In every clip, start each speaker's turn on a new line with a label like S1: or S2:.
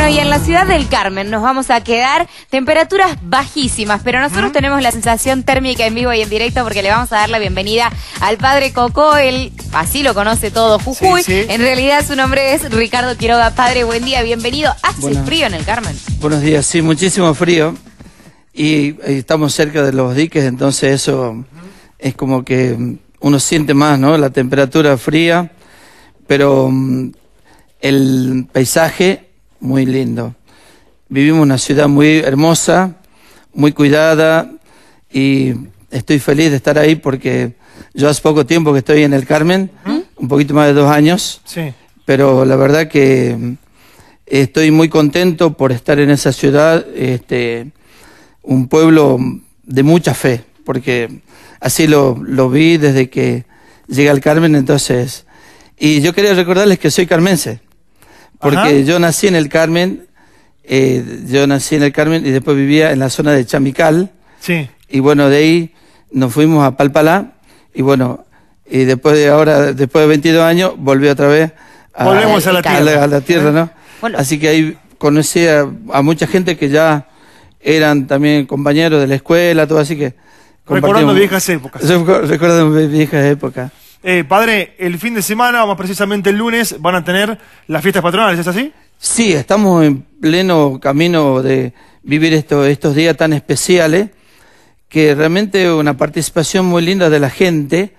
S1: Bueno, y en la ciudad del Carmen nos vamos a quedar temperaturas bajísimas, pero nosotros ¿Mm? tenemos la sensación térmica en vivo y en directo porque le vamos a dar la bienvenida al padre Coco, él así lo conoce todo Jujuy. En realidad su nombre es Ricardo Quiroga. Padre, buen día, bienvenido. Hace frío en el Carmen.
S2: Buenos días, sí, muchísimo frío. Y, eh, estamos cerca de los diques, entonces eso es como que mm, uno siente más, ¿no? La temperatura fría, pero mm, el paisaje muy lindo. Vivimos una ciudad muy hermosa, muy cuidada y estoy feliz de estar ahí porque yo hace poco tiempo que estoy en el Carmen, un poquito más de dos años, sí. pero la verdad que estoy muy contento por estar en esa ciudad, este, un pueblo de mucha fe, porque así lo, lo vi desde que llegué al Carmen, entonces... Y yo quería recordarles que soy carmense. Porque yo nací en el Carmen, eh, yo nací en el Carmen y después vivía en la zona de Chamical. Sí. Y bueno, de ahí nos fuimos a Palpalá y bueno, y después de ahora, después de 22 años, volví otra vez a, Volvemos a la tierra. A la, tierra ¿no? Así que ahí conocí a, a, mucha gente que ya eran también compañeros de la escuela, todo así que...
S1: Recordando viejas
S2: épocas. recuerdo viejas épocas. Eh, padre, el fin de semana, o más precisamente el lunes, van a tener las fiestas patronales, ¿es así? Sí, estamos en pleno camino de vivir estos días tan especiales, que realmente una participación muy linda de la gente,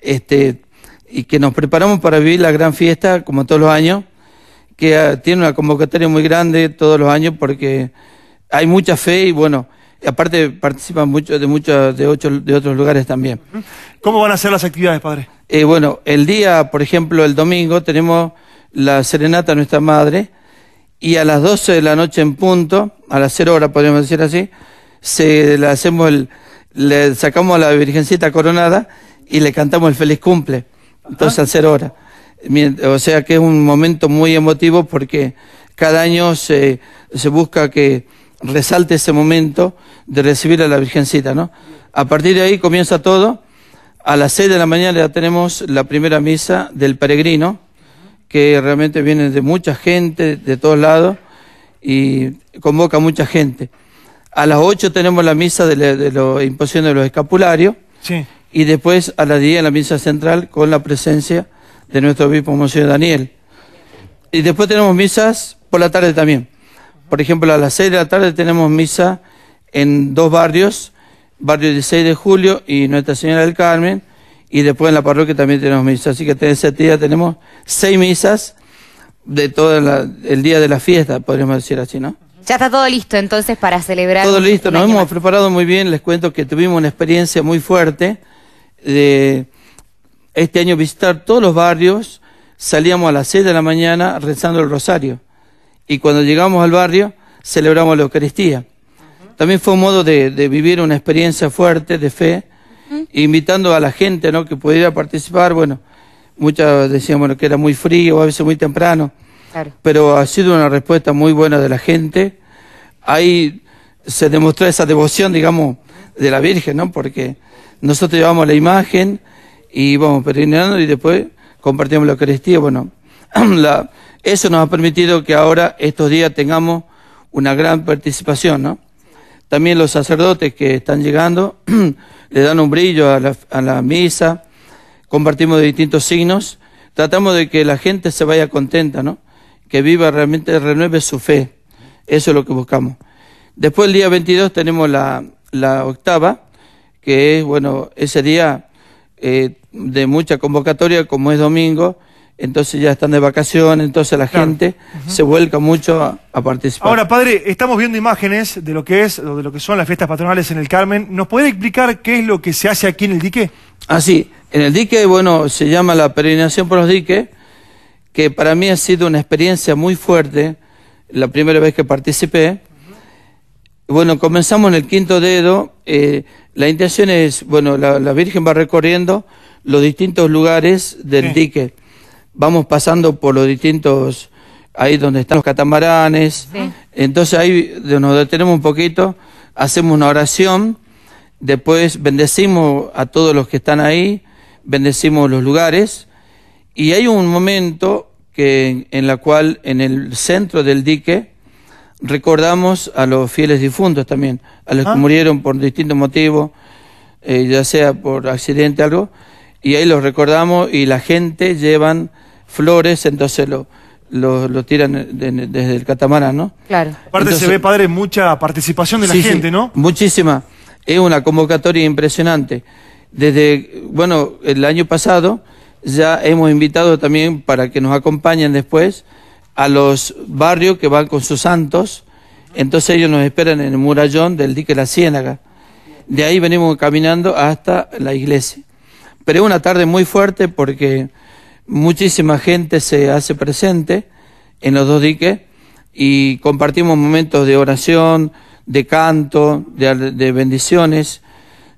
S2: este, y que nos preparamos para vivir la gran fiesta, como todos los años, que ah, tiene una convocatoria muy grande todos los años, porque hay mucha fe y bueno, aparte participan mucho de muchos de, de otros lugares también. ¿Cómo van a ser las actividades, padre? Eh, bueno, el día, por ejemplo, el domingo tenemos la serenata a Nuestra Madre y a las 12 de la noche en punto, a las 0 horas podríamos decir así, se le hacemos el, le sacamos a la Virgencita coronada y le cantamos el feliz cumple. Entonces, a 0 horas. O sea que es un momento muy emotivo porque cada año se, se busca que resalte ese momento de recibir a la Virgencita, ¿no? A partir de ahí comienza todo a las 6 de la mañana ya tenemos la primera misa del peregrino, que realmente viene de mucha gente, de todos lados, y convoca mucha gente. A las 8 tenemos la misa de la, imposición de los escapularios. Y después a las 10 la misa central con la presencia de nuestro obispo Monseñor Daniel. Y después tenemos misas por la tarde también. Por ejemplo, a las 6 de la tarde tenemos misa en dos barrios, barrio 16 de julio y Nuestra Señora del Carmen, y después en la parroquia también tenemos misas. Así que en ese día tenemos seis misas de todo el día de la fiesta, podríamos decir así, ¿no?
S1: Ya está todo listo entonces para celebrar. Todo listo,
S2: nos hemos preparado muy bien. Les cuento que tuvimos una experiencia muy fuerte de este año visitar todos los barrios. Salíamos a las 6 de la mañana rezando el rosario. Y cuando llegamos al barrio, celebramos la Eucaristía también fue un modo de, vivir una experiencia fuerte de fe, invitando a la gente ¿no? que pudiera participar. Bueno, muchas decían bueno, que era muy frío, a veces muy temprano, pero ha sido una respuesta muy buena de la gente. Ahí se demostró esa devoción, digamos, de la Virgen, ¿no? Porque nosotros llevamos la imagen y vamos peregrinando y después compartimos la Eucaristía. Bueno, la, eso nos ha permitido que ahora estos días tengamos una gran participación, ¿no? También los sacerdotes que están llegando le dan un brillo a la, misa, compartimos distintos signos, tratamos de que la gente se vaya contenta, ¿no? que viva realmente, renueve su fe. Eso es lo que buscamos. Después el día 22 tenemos la, octava, que es, bueno, ese día eh, de mucha convocatoria, como es domingo, entonces ya están de vacaciones, entonces la gente se vuelca mucho a, participar. Ahora, padre, estamos viendo imágenes de lo que es, de lo que son las fiestas patronales en el Carmen. ¿Nos puede explicar qué es lo que se hace aquí en el dique? Ah, sí. En el dique, bueno, se llama la peregrinación por los diques, que para mí ha sido una experiencia muy fuerte, la primera vez que participé. Bueno, comenzamos en el quinto dedo. Eh, la intención es, bueno, la, Virgen va recorriendo los distintos lugares del dique vamos pasando por los distintos, ahí donde están los catamaranes, entonces ahí nos detenemos un poquito, hacemos una oración, después bendecimos a todos los que están ahí, bendecimos los lugares, y hay un momento que, en la cual en el centro del dique recordamos a los fieles difuntos también, a los que ah. murieron por distintos motivos, eh, ya sea por accidente o algo, y ahí los recordamos y la gente llevan flores, entonces lo, lo, tiran desde el catamarán, ¿no? Claro. Aparte se ve, padre, mucha participación de la gente, ¿no? Muchísima. Es una convocatoria impresionante. Desde, bueno, el año pasado ya hemos invitado también para que nos acompañen después a los barrios que van con sus santos. Entonces ellos nos esperan en el murallón del dique La Ciénaga. De ahí venimos caminando hasta la iglesia. Pero es una tarde muy fuerte porque muchísima gente se hace presente en los dos diques y compartimos momentos de oración, de canto, de, bendiciones.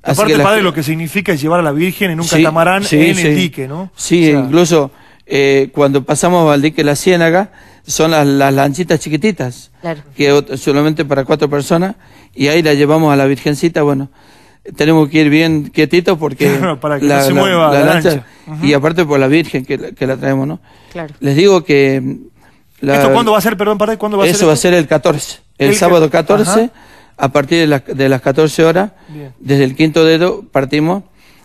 S2: Aparte, padre, lo que significa es llevar a la Virgen en un catamarán en el dique, ¿no? Sí, incluso eh, cuando pasamos al dique La Ciénaga, son las, lanchitas chiquititas, que solamente para cuatro personas, y ahí la llevamos a la Virgencita, bueno, tenemos que ir bien quietitos porque para que la, se mueva la, lancha, y aparte por la Virgen que la, traemos, ¿no? Claro. Les digo que... Mm, ¿Esto cuándo va a
S1: ser? Perdón, perdón ¿cuándo va a ser? Eso va a ser
S2: el 14, el, sábado 14, a partir de las, 14 horas, desde el quinto dedo partimos,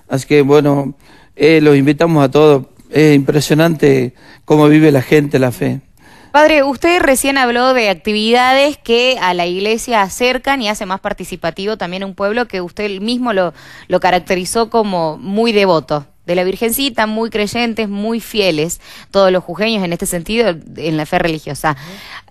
S2: así que bueno, eh, los invitamos a todos, es impresionante cómo vive la gente la fe.
S1: Padre, usted recién habló de actividades que a la iglesia acercan y hace más participativo también un pueblo que usted mismo lo, lo caracterizó como muy devoto de la Virgencita, muy creyentes, muy fieles, todos los jujeños en este sentido, en la fe religiosa.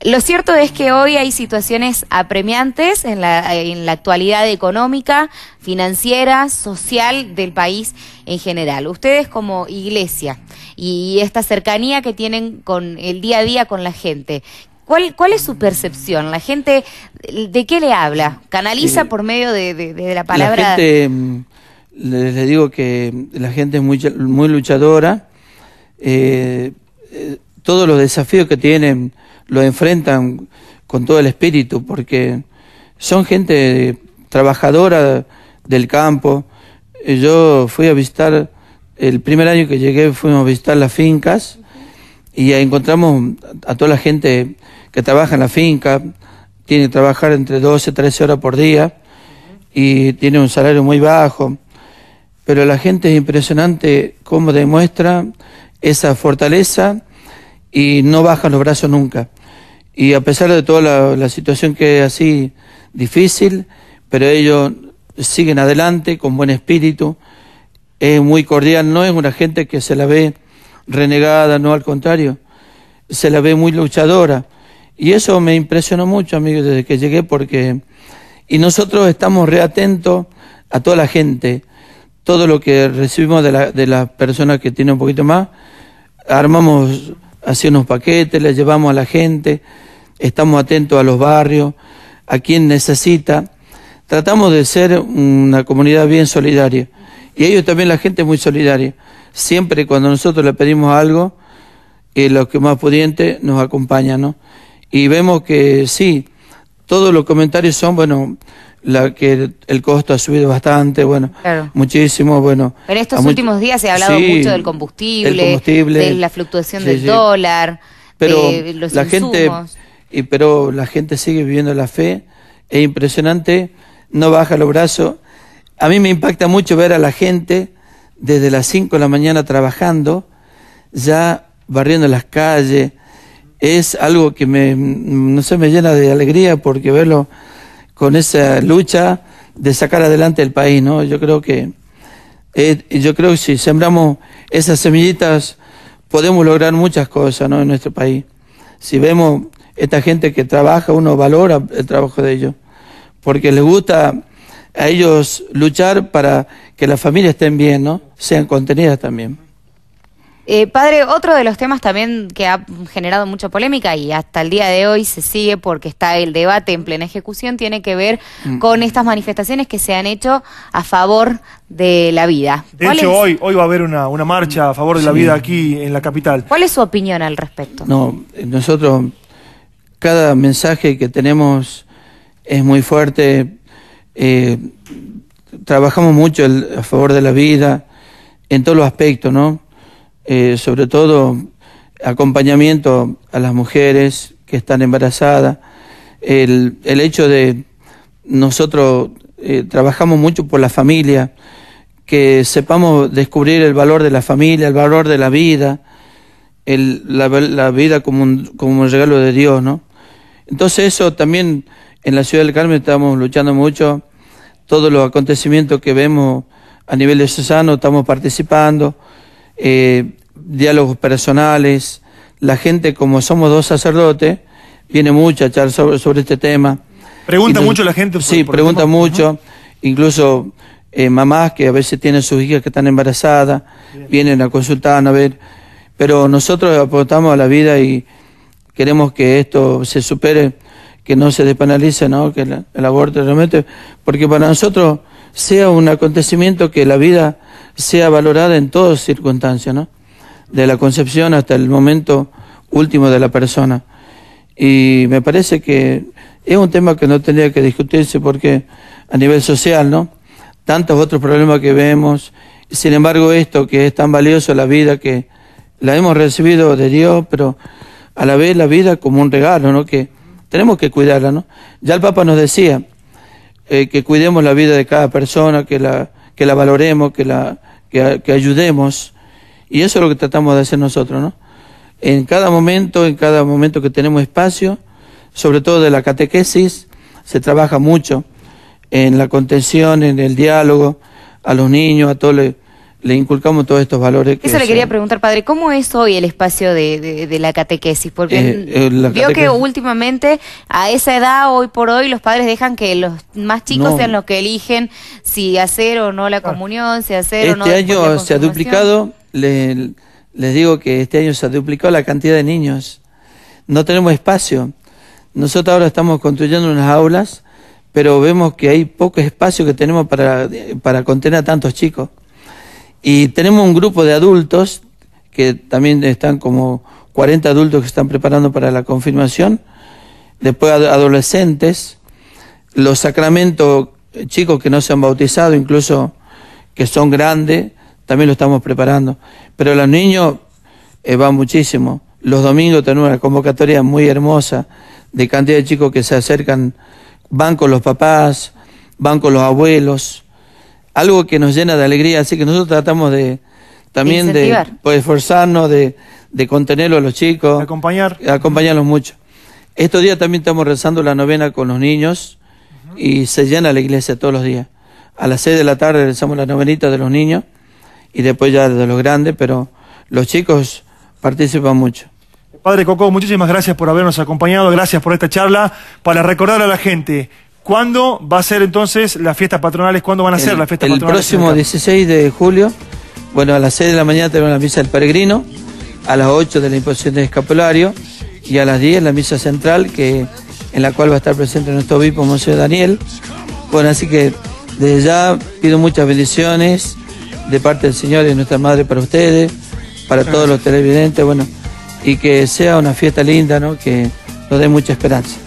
S1: Lo cierto es que hoy hay situaciones apremiantes en la, en la actualidad económica, financiera, social del país en general. Ustedes como iglesia y esta cercanía que tienen con el día a día con la gente, ¿Cuál, ¿Cuál es su percepción? ¿La gente de qué le habla? ¿Canaliza por medio de, la palabra?
S2: Mm, les, digo que la gente es muy, muy luchadora, eh, eh, todos los desafíos que tienen lo enfrentan con todo el espíritu, porque son gente trabajadora del campo. Eh, yo fui a visitar, el primer año que llegué fuimos a visitar las fincas y encontramos a toda la gente que trabaja en la finca, tiene que trabajar entre 12 y 13 horas por día y tiene un salario muy bajo pero la gente es impresionante cómo demuestra esa fortaleza y no baja los brazos nunca. Y a pesar de toda la, la situación que es así difícil, pero ellos siguen adelante con buen espíritu, es muy cordial, no es una gente que se la ve renegada, no al contrario, se la ve muy luchadora. Y eso me impresionó mucho, amigos, desde que llegué, porque... Y nosotros estamos reatentos a toda la gente todo lo que recibimos de, las personas que tienen un poquito más, armamos así unos paquetes, les llevamos a la gente, estamos atentos a los barrios, a quien necesita. Tratamos de ser una comunidad bien solidaria. Y ellos también, la gente es muy solidaria. Siempre cuando nosotros le pedimos algo, eh, los que más pudientes nos acompañan, ¿no? Y vemos que sí, todos los comentarios son, bueno, la que el costo ha subido bastante, bueno, muchísimo, bueno. en estos últimos
S1: días se ha hablado mucho del combustible, de la fluctuación del dólar, pero los la gente
S2: y pero la gente sigue viviendo la fe, es impresionante, no baja los brazos. A mí me impacta mucho ver a la gente desde las 5 de la mañana trabajando, ya barriendo las calles. Es algo que me no sé, me llena de alegría porque verlo con esa lucha de sacar adelante el país, ¿no? Yo creo que eh, yo creo que si sembramos esas semillitas podemos lograr muchas cosas, ¿no? En nuestro país. Si vemos esta gente que trabaja, uno valora el trabajo de ellos, porque les gusta a ellos luchar para que las familias estén bien, ¿no? Sean contenidas también.
S1: Eh, padre, otro de los temas también que ha generado mucha polémica y hasta el día de hoy se sigue porque está el debate en plena ejecución tiene que ver mm. con estas manifestaciones que se han hecho a favor de la vida. De hecho, hoy,
S2: hoy va a haber una, marcha a favor de la vida aquí en la capital.
S1: ¿Cuál es su opinión al respecto? No,
S2: nosotros, cada mensaje que tenemos es muy fuerte. Eh, trabajamos mucho a favor de la vida en todos los aspectos, ¿no? Eh, sobre todo acompañamiento a las mujeres que están embarazadas, el, hecho de nosotros eh, trabajamos mucho por la familia, que sepamos descubrir el valor de la familia, el valor de la vida, la, vida como un, como un regalo de Dios, ¿no? Entonces eso también en la ciudad del Carmen estamos luchando mucho, todos los acontecimientos que vemos a nivel de diocesano estamos participando, eh, diálogos personales. La gente, como somos dos sacerdotes, viene mucho a charlar sobre, sobre este tema. Pregunta mucho la gente. sí, pregunta mucho. Incluso eh, mamás que a veces tienen sus hijas que están embarazadas, vienen a consultar, a ver. Pero nosotros aportamos a la vida y queremos que esto se supere, que no se despenalice, ¿no? Que el aborto realmente, porque para nosotros sea un acontecimiento que la vida sea valorada en todas circunstancias, ¿no? De la concepción hasta el momento último de la persona. Y me parece que es un tema que no tendría que discutirse porque a nivel social, ¿no? Tantos otros problemas que vemos. Sin embargo, esto que es tan valioso, la vida que la hemos recibido de Dios, pero a la vez la vida como un regalo, ¿no? Que tenemos que cuidarla, ¿no? Ya el Papa nos decía eh, que cuidemos la vida de cada persona, que la, que la valoremos, que la que, ayudemos. Y eso es lo que tratamos de hacer nosotros, ¿no? En cada momento, en cada momento que tenemos espacio, sobre todo de la catequesis, se trabaja mucho en la contención, en el diálogo, a los niños, a todos los le inculcamos todos estos valores. Eso le quería
S1: preguntar, padre, ¿cómo es hoy el espacio de, la catequesis? Porque eh, eh, veo que últimamente a esa edad, hoy por hoy, los padres dejan que los más chicos sean los que eligen si hacer o no la comunión, si hacer o este no. Este año se ha duplicado,
S2: les digo que este año se ha duplicado la cantidad de niños. No tenemos espacio. Nosotros ahora estamos construyendo unas aulas, pero vemos que hay poco espacio que tenemos para contener a tantos chicos. Y tenemos un grupo de adultos, que también están como 40 adultos que están preparando para la confirmación, después adolescentes, los sacramentos eh, chicos que no se han bautizado, incluso que son grandes, también lo estamos preparando. Pero los niños eh, van muchísimo. Los domingos tenemos una convocatoria muy hermosa de cantidad de chicos que se acercan, van con los papás, van con los abuelos, algo que nos llena de alegría, así que nosotros tratamos de también de pues, esforzarnos, de, contenerlo a los chicos, acompañar, acompañarlos mucho. Estos días también estamos rezando la novena con los niños y se llena la iglesia todos los días. A las 6 de la tarde rezamos la novenita de los niños y después ya de los grandes, pero los chicos participan mucho. Padre Coco, muchísimas gracias por habernos acompañado, gracias por esta charla. Para recordar a la gente, ¿Cuándo va a ser entonces las fiestas patronales? ¿Cuándo van a ser las fiestas patronales? El próximo 16 de julio, bueno, a las 6 de la mañana tenemos la misa del peregrino, a las 8 de la imposición del escapulario y a las 10 la misa central, que en la cual va a estar presente nuestro obispo, Monseñor Daniel. Bueno, así que desde ya pido muchas bendiciones de parte del Señor y de nuestra Madre para ustedes, para todos los televidentes, bueno, y que sea una fiesta linda, ¿no? Que nos dé mucha esperanza.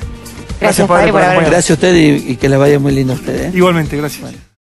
S2: Gracias, padre, por, por Gracias a usted y, que les vaya muy lindo a ustedes. ¿eh? Igualmente, gracias.